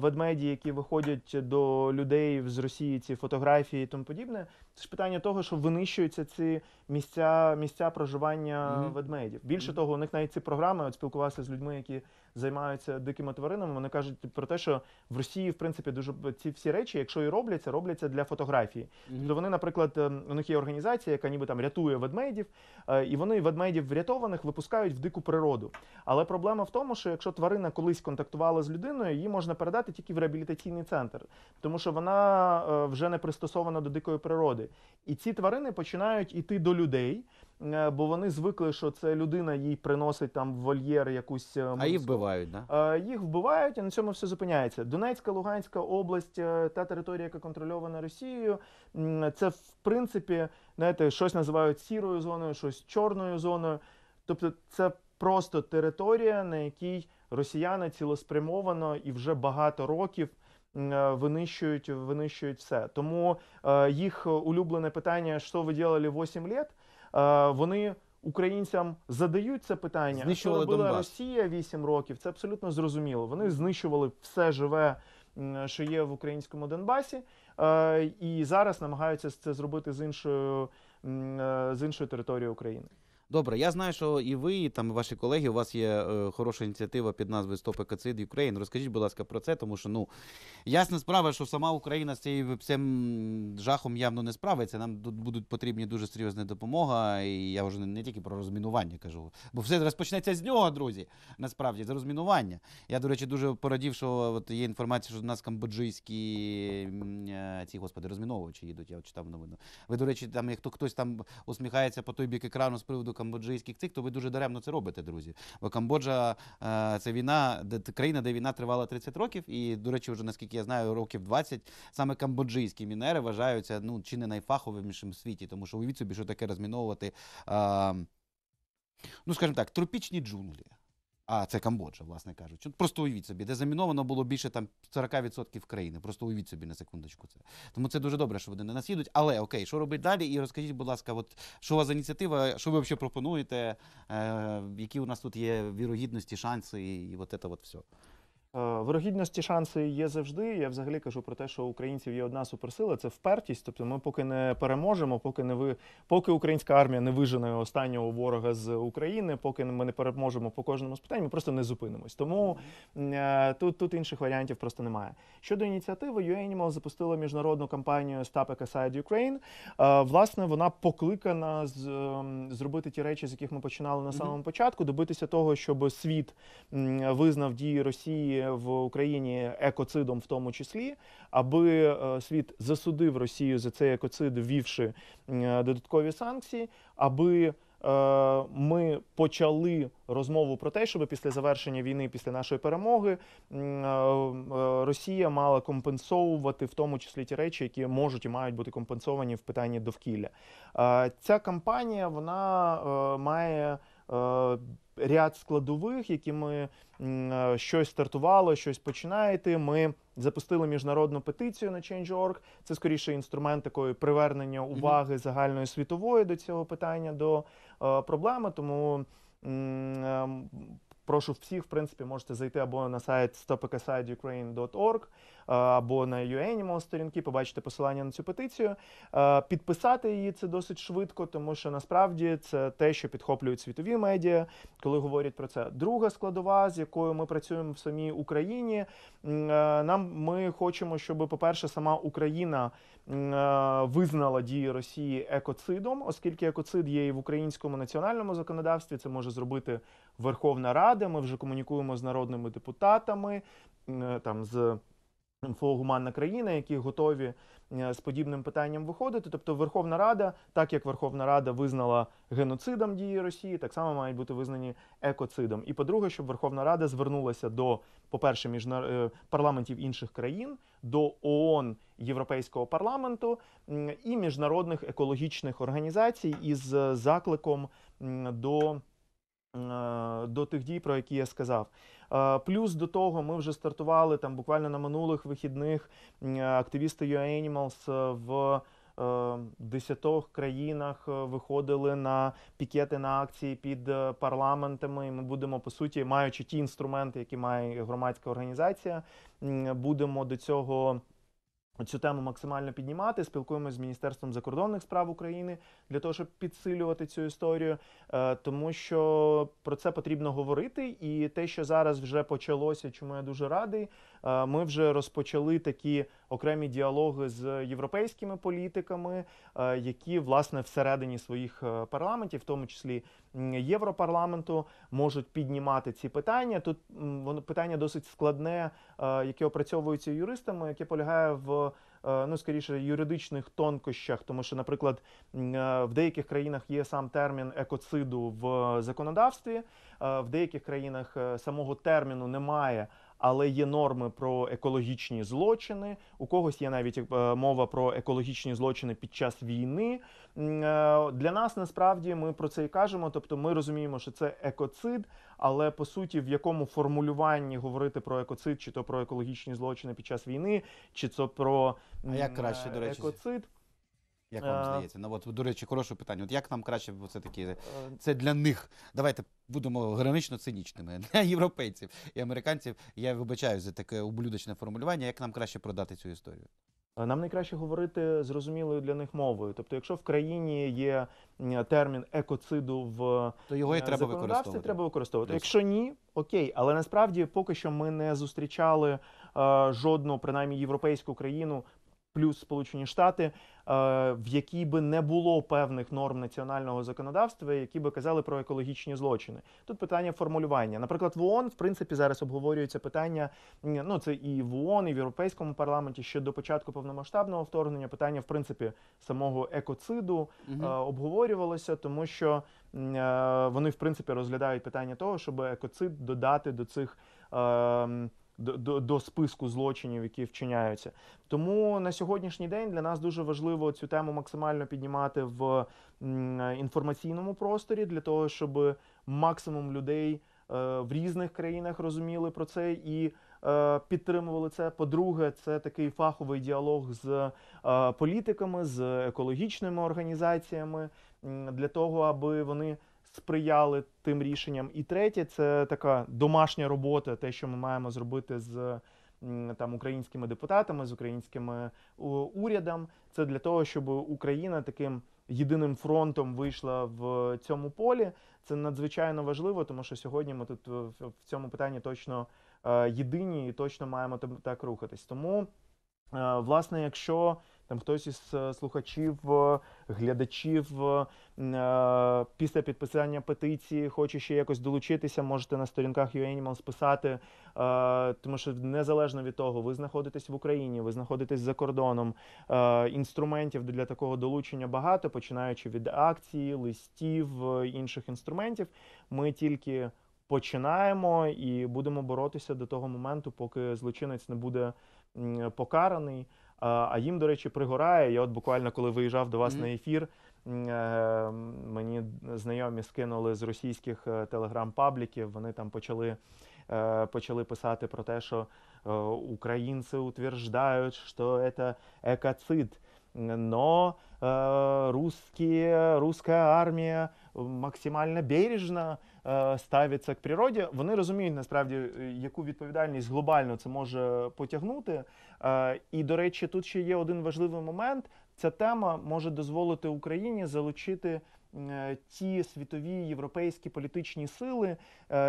ведмеді, які виходять до людей з Росії, ці фотографії і тому подібне, це ж питання того, що винищуються ці місця, місця проживання ведмедів. Більше того, у них навіть ці програми от спілкувався з людьми, які займаються дикими тваринами, вони кажуть про те, що в Росії в принципі дуже ці всі речі, якщо і робляться, робляться для фотографії. Mm -hmm. Тобто вони, наприклад, ем, у них є організація, яка ніби там рятує ведмедів, е, і вони ведмедів врятованих випускають в дику природу. Але проблема в тому, що якщо тварина колись контактувала з людиною, її можна передати тільки в реабілітаційний центр, тому що вона е, вже не пристосована до дикої природи. І ці тварини починають іти до людей. Е, бо вони звикли, що це людина їй приносить там в вольєр якусь миску. Е, а її вбивають, да? Е, їх вбивають, і на цьому все зупиняється. Донецька, Луганська область, та територія, яка контрольована Росією, це в принципі знаєте, щось називають сірою зоною, щось чорною зоною. Тобто, це просто територія, на якій росіяни цілеспрямовано і вже багато років. Винищують, винищують все. Тому е, їх улюблене питання: що ви робили 8 років, Е, вони українцям задають це питання. Знищували що робила Донбас. Росія 8 років. Це абсолютно зрозуміло. Вони знищували все живе, що є в українському Донбасі, е, і зараз намагаються це зробити з іншою е, з іншої території України. Добре, я знаю, що і ви, і там і ваші колеги, у вас є е, хороша ініціатива під назвою Stop Ecocide Ukraine. Розкажіть, будь ласка, про це, тому що ну ясна справа, що сама Україна з цією цим жахом явно не справиться. Нам тут будуть потрібні дуже серйозна допомога. І я вже не, не тільки про розмінування кажу, бо все розпочнеться з нього, друзі. Насправді за розмінування. Я до речі, дуже порадів, що от є інформація, що до нас камбоджийські е, ці господи розміновувачі їдуть. Я от читав новину. Ви до речі, там як хто хтось там усміхається по той бік екрану з приводу камбоджийських цих, то ви дуже даремно це робите, друзі. Бо Камбоджа е, це війна, де країна, де війна тривала 30 років, і до речі, вже наскільки я знаю, років 20 саме камбоджийські мінери вважаються ну чи не найфаховішим в світі, тому що уявіть собі, що таке розміновувати. Ну, скажімо так, тропічні джунглі. А це Камбоджа, власне кажучи. Просто уявіть собі, де заміновано було більше там 40% країни. Просто уявіть собі на секундочку. Це тому це дуже добре, що вони не нас їдуть. Але окей, що робить далі? І розкажіть, будь ласка, от що у вас за ініціатива, що ви взагалі пропонуєте, е, які у нас тут є вірогідності, шанси, і, і от це от все. Е, вирогідності шанси є завжди. Я взагалі кажу про те, що українців є одна суперсила це впертість. Тобто, ми поки не переможемо, поки не ви, поки українська армія не вижене останнього ворога з України, поки ми не переможемо по кожному з питань, ми просто не зупинимось. Тому е, тут тут інших варіантів просто немає. Щодо ініціативи, UAnimal запустила міжнародну кампанію Stop Aside Ukraine. Е, власне, вона покликана з ем, зробити ті речі, з яких ми починали на самому початку, добитися того, щоб світ визнав дії Росії в Україні екоцидом, в тому числі, аби е, світ засудив Росію за цей екоцид, ввівши додаткові санкції, аби е, ми почали розмову про те, щоб після завершення війни, після нашої перемоги, е, Росія мала компенсовувати в тому числі ті речі, які можуть і мають бути компенсовані в питанні довкілля. Ця кампанія вона має. Е, ряд складових, які ми е, щось стартувало, щось починаєте. Ми запустили міжнародну петицію на Change.org. Це скоріше інструмент такої привернення уваги загальної світової до цього питання, до е, проблеми. Тому ем, Прошу всіх, в принципі, можете зайти або на сайт stopeksideukraine.org, е, або на UAnimal сторінки, побачите посилання на цю петицію. Е, підписати її це досить швидко, тому що насправді це те, що підхоплюють світові медіа, коли говорять про це. Друга складова, з якою ми працюємо в самій Україні. Е, нам ми хочемо, щоб, по-перше, сама Україна визнала дії Росії екоцидом, оскільки екоцид є і в українському національному законодавстві, це може зробити Верховна Рада. Ми вже комунікуємо з народними депутатами е, там з гуманна країна, які готові е, з подібним питанням виходити. Тобто, Верховна Рада, так як Верховна Рада визнала геноцидом дії Росії, так само мають бути визнані екоцидом. І по-друге, щоб Верховна Рада звернулася до, по-перше, міжнар... Е, парламентів інших країн, до ООН Європейського парламенту і міжнародних екологічних організацій із закликом до. Е, до тих дій, про які я сказав. Е, плюс до того, ми вже стартували там буквально на минулих вихідних е, активісти YouAnimals в десятох країнах виходили на пікети на акції під парламентами. І Ми будемо по суті, маючи ті інструменти, які має громадська організація, будемо до цього цю тему максимально піднімати. Спілкуємося з Міністерством закордонних справ України для того, щоб підсилювати цю історію, е, тому що про це потрібно говорити, і те, що зараз вже почалося, чому я дуже радий, Е, ми вже розпочали такі окремі діалоги з європейськими політиками, е, які власне всередині своїх е, парламентів, в тому числі Європарламенту, можуть піднімати ці питання. Тут воно питання досить складне, яке опрацьовується юристами, яке полягає в. Ну, скоріше, юридичних тонкощах, тому що, наприклад, в деяких країнах є сам термін екоциду в законодавстві, в деяких країнах самого терміну немає, але є норми про екологічні злочини. У когось є навіть е, мова про екологічні злочини під час війни. Е, для нас насправді ми про це і кажемо. Тобто, ми розуміємо, що це екоцид, але по суті, в якому формулюванні говорити про екоцид, чи то про екологічні злочини під час війни, чи то про а як краще, до е, речі. екоцид. Як вам е, здається? Ну, от, до речі, хороше питання. От як нам краще бо це такі е, це для них? Давайте будемо гранично цинічними для європейців і американців. Я вибачаю за таке ублюдочне формулювання. Як нам краще продати цю історію? Е, нам найкраще говорити зрозумілою для них мовою. Тобто, якщо в країні є термін екоциду в то його і треба використовувати. треба використовувати. Якщо ні, окей, але насправді поки що ми не зустрічали жодну принаймні європейську країну плюс Сполучені Штати, е, в якій би не було певних норм національного законодавства, які би казали про екологічні злочини. Тут питання формулювання. Наприклад, в ООН, в принципі, зараз обговорюється питання. Ну це і в ООН, і в Європейському парламенті ще до початку повномасштабного вторгнення. Питання, в принципі, самого екоциду угу. обговорювалося, тому що е, вони в принципі розглядають питання того, щоб екоцид додати до цих. Ем, до, до списку злочинів, які вчиняються. Тому на сьогоднішній день для нас дуже важливо цю тему максимально піднімати в інформаційному просторі для того, щоб максимум людей е, в різних країнах розуміли про це і. Е, підтримували це. По-друге, це такий фаховий діалог з е, політиками, з екологічними організаціями для того, аби вони сприяли тим рішенням. І третє це така домашня робота, те, що ми маємо зробити з там українськими депутатами, з українським урядом. Це для того, щоб Україна таким. Єдиним фронтом вийшла в цьому полі. Це надзвичайно важливо, тому що сьогодні ми тут в цьому питанні точно е, єдині і точно маємо так рухатись. Тому, е, власне, якщо там хтось із е, слухачів, е, глядачів е, після підписання петиції хоче ще якось долучитися, можете на сторінках UAnimals писати, тому що незалежно від того, ви знаходитесь в Україні, ви знаходитесь за кордоном. Інструментів для такого долучення багато, починаючи від акції, листів, інших інструментів. Ми тільки починаємо і будемо боротися до того моменту, поки злочинець не буде покараний. А їм, до речі, пригорає. Я от буквально коли виїжджав до вас mm. на ефір, е, мені знайомі скинули з російських е, телеграм-пабліків. Вони там почали е, почали писати про те, що українці утверждають, що це екоцид. Но э, русские, русская армия максимально бережно Е, ставляться к природі, вони розуміють насправді, е, яку відповідальність глобально це може потягнути. Е, і до речі, тут ще є один важливий момент: ця тема може дозволити Україні залучити. Ті світові європейські політичні сили,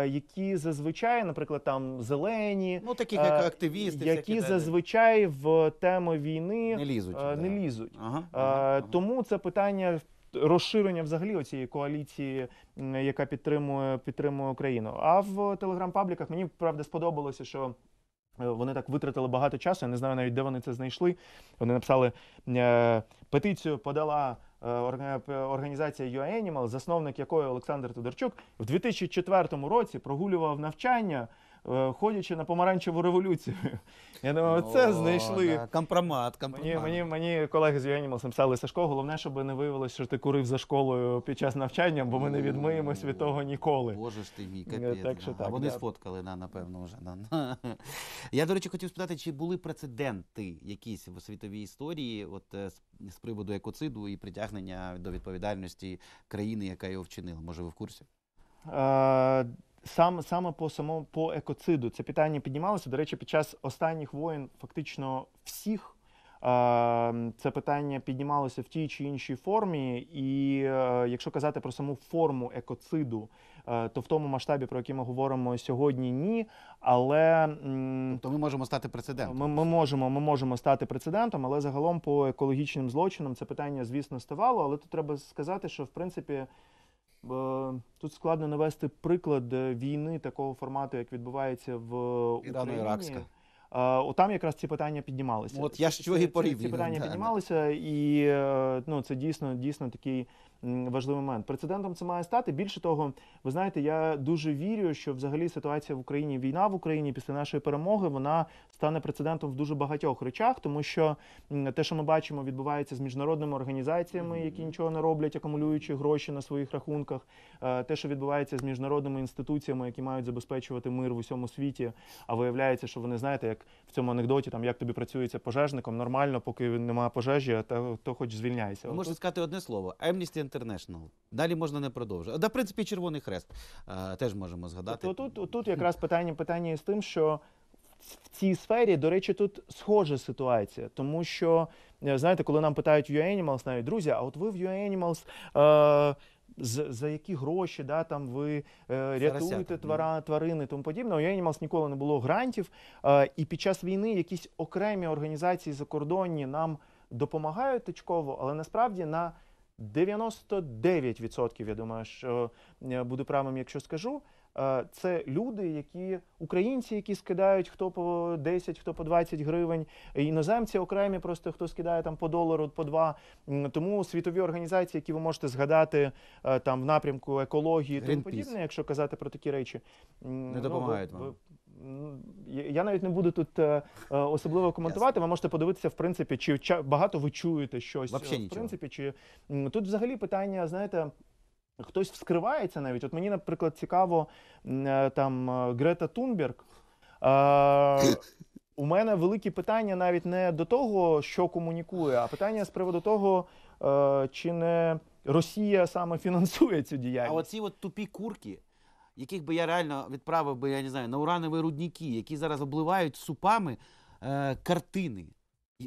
які зазвичай, наприклад, там зелені, ну такі як активісти, які зазвичай в теми війни не лізуть, не лізуть. Ага, ага, тому це питання розширення взагалі оцієї коаліції, яка підтримує підтримує Україну. А в телеграм-пабліках мені правда сподобалося, що. Е, вони так витратили багато часу. Я не знаю навіть де вони це знайшли. Вони написали е, петицію, подала е, організація UANIMAL, засновник якої Олександр Тодорчук в 2004 році прогулював навчання. Е, ходячи на помаранчеву революцію. Я думаю, це О, знайшли. Да. Компромат, компромат. Мені мені, мені колеги з Юанімалсом писали Сашко, головне, щоб не виявилося, що ти курив за школою під час навчання, бо ми не відмиємось від того ніколи. Боже ж ти мій е, капець. а вони да. сфоткали, на, напевно, вже. Я, до речі, хотів спитати, чи були прецеденти якісь в світовій історії от е, з приводу екоциду і притягнення до відповідальності країни, яка його вчинила? Може, ви в курсі? Сам саме по самому по екоциду це питання піднімалося. До речі, під час останніх воєн фактично всіх е, це питання піднімалося в тій чи іншій формі. І е, якщо казати про саму форму екоциду, е, то в тому масштабі, про який ми говоримо сьогодні, ні. Але то тобто ми можемо стати прецедентом. ми, ми можемо ми можемо стати прецедентом, але загалом по екологічним злочинам це питання, звісно, ставало. Але тут треба сказати, що в принципі Тут складно навести приклад війни такого формату, як відбувається в Ірану-Іракська. Там якраз ці питання піднімалися. От я ж чого і порівнюю. Ці питання да, піднімалися, і е, ну це дійсно дійсно такий важливий момент. Прецедентом це має стати. Більше того, ви знаєте, я дуже вірю, що взагалі ситуація в Україні, війна в Україні після нашої перемоги, вона стане прецедентом в дуже багатьох речах, тому що те, що ми бачимо, відбувається з міжнародними організаціями, які нічого не роблять, акумулюючи гроші на своїх рахунках. Е, те, що відбувається з міжнародними інституціями, які мають забезпечувати мир в усьому світі, а виявляється, що вони знаєте, як в цьому анекдоті, там як тобі працюється пожежником, нормально, поки немає пожежі, то, то хоч звільняйся. Ну, можна сказати одне слово: Amnesty International. Далі можна не продовжувати. Да, в принципі, Червоний Хрест е, теж можемо згадати. Тут, тут, тут якраз питання питання з тим, що в цій сфері, до речі, тут схожа ситуація, тому що е, знаєте, коли нам питають UAnimals, навіть друзі, а от ви в UAnimals, е, з, за які гроші да, там ви е, рятуєте твара, тварини тому подібне. У Animals ніколи не було грантів. Е, і під час війни якісь окремі організації закордонні нам допомагають точково, але насправді на 99%, я думаю, що е, буду правим, якщо скажу. Е, це люди, які українці, які скидають хто по 10, хто по 20 гривень, іноземці окремі, просто хто скидає там по долару, по два. Тому світові організації, які ви можете згадати е, там в напрямку екології, тому подібне, якщо казати про такі речі, не ну, допомагають ну, вам. Я навіть не буду тут е, е особливо коментувати. Ви можете подивитися, в принципі, чи багато ви чуєте щось в принципі, чи тут взагалі питання, знаєте хтось вскривається навіть. От мені, наприклад, цікаво е, там е, Грета Тунберг. Е, у мене великі питання навіть не до того, що комунікує, а питання з приводу того, е, чи не Росія саме фінансує цю діяльність. А оці от тупі курки, яких би я реально відправив би, я не знаю, на уранові рудники, які зараз обливають супами е, картини.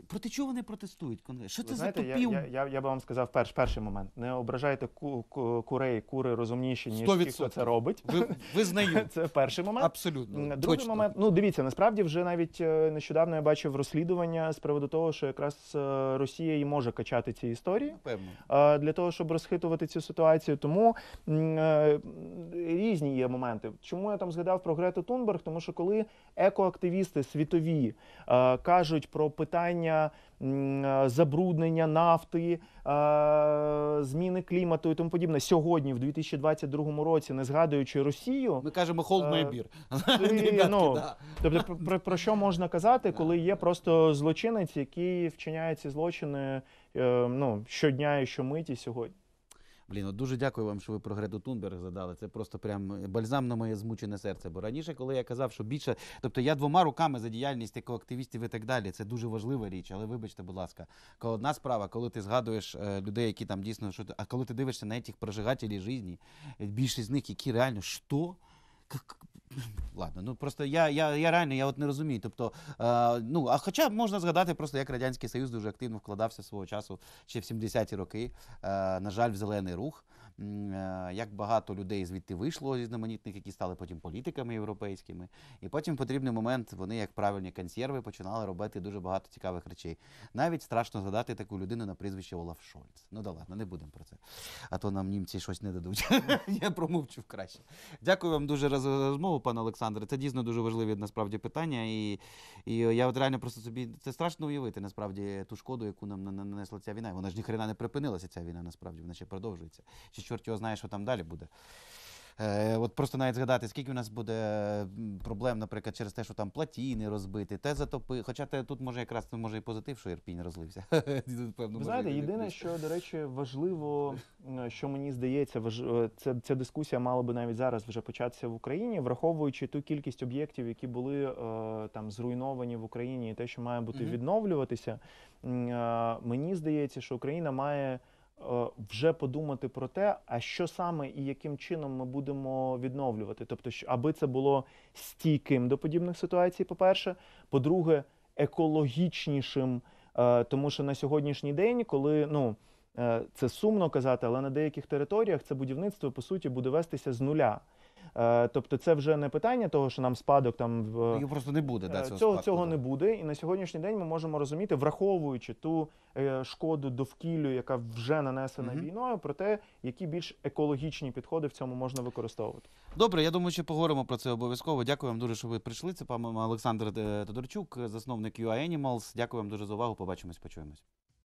Проти чого вони протестують? Що Ви це знаєте, за тупів? Я, я, я, би вам сказав перш, перший момент. Не ображайте ку, ку, курей, кури розумніші, ніж ті, хто це робить. Ви, Визнаю. Це перший момент. Абсолютно. Другий Точно. момент. Ну, дивіться, насправді вже навіть е, нещодавно я бачив розслідування з приводу того, що якраз е, Росія і може качати ці історії Певно. Е, для того, щоб розхитувати цю ситуацію. Тому різні є моменти. Чому я там згадав про Грету Тунберг? Тому що коли екоактивісти світові кажуть про питання похолодання, е, забруднення нафти, е, зміни клімату і тому подібне. Сьогодні, в 2022 році, не згадуючи Росію, ми кажемо холд має е, бір. Ну, тобто, про, про що можна казати, коли є просто злочинець, який вчиняє ці злочини ну, щодня і щомиті сьогодні. Блін, от дуже дякую вам, що ви про Греду Тунберг задали. Це просто прям е, бальзам на моє змучене серце. Бо раніше, коли я казав, що більше, тобто я двома руками за діяльність як активістів і так далі. Це дуже важлива річ, але вибачте, будь ласка, коли одна справа, коли ти згадуєш е, людей, які там дійсно що а коли ти дивишся на тих прожигателів житті, більшість з них, які реально що? Ладно, ну просто я я, я реально я от не розумію. Тобто, е, ну а хоча можна згадати просто, як радянський союз дуже активно вкладався свого часу ще в 70-ті роки. Е, на жаль, в зелений рух. Е, як багато людей звідти вийшло зі різноманітних, які стали потім політиками європейськими. І потім в потрібний момент вони, як правильні консерви, починали робити дуже багато цікавих речей. Навіть страшно згадати таку людину на прізвище Олаф Шольц. Ну да ладно, не будемо про це. А то нам німці щось не дадуть. Я промовчу краще. Дякую вам дуже за розмову, пане Олександре. Це дійсно дуже важливі насправді питання. І і я от реально просто собі це страшно уявити насправді ту шкоду, яку нам нанесла ця війна. Вона ж ніхрена не припинилася. Ця війна насправді вона ще продовжується чорт його знає, що там далі буде. Е, от просто навіть згадати, скільки у нас буде проблем, наприклад, через те, що там платіни розбити, те затопи. Хоча те тут може якраз ну, може і позитив, що Ірпінь розлився. Певно, Ви знаєте, єдине, що до речі, важливо, що мені здається, важ... Е, це ця дискусія мала би навіть зараз вже початися в Україні, враховуючи ту кількість об'єктів, які були е, там зруйновані в Україні, і те, що має бути відновлюватися. Мені здається, що Україна має. Е, вже подумати про те, а що саме і яким чином ми будемо відновлювати. Тобто, аби це було стійким до подібних ситуацій, по-перше, по-друге, екологічнішим. Е, тому що на сьогоднішній день, коли ну е, це сумно казати, але на деяких територіях це будівництво по суті буде вестися з нуля. Е, тобто, це вже не питання того, що нам спадок там в ну, Його просто не буде. да, е, цього цього, цього не буде. І на сьогоднішній день ми можемо розуміти, враховуючи ту е, шкоду довкіллю, яка вже нанесена угу. війною, про те, які більш екологічні підходи в цьому можна використовувати. Добре, я думаю, що поговоримо про це обов'язково. Дякую вам дуже, що ви прийшли. Це пан Олександр Тодорчук, засновник UA Animals. Дякую вам дуже за увагу. Побачимось, почуємось.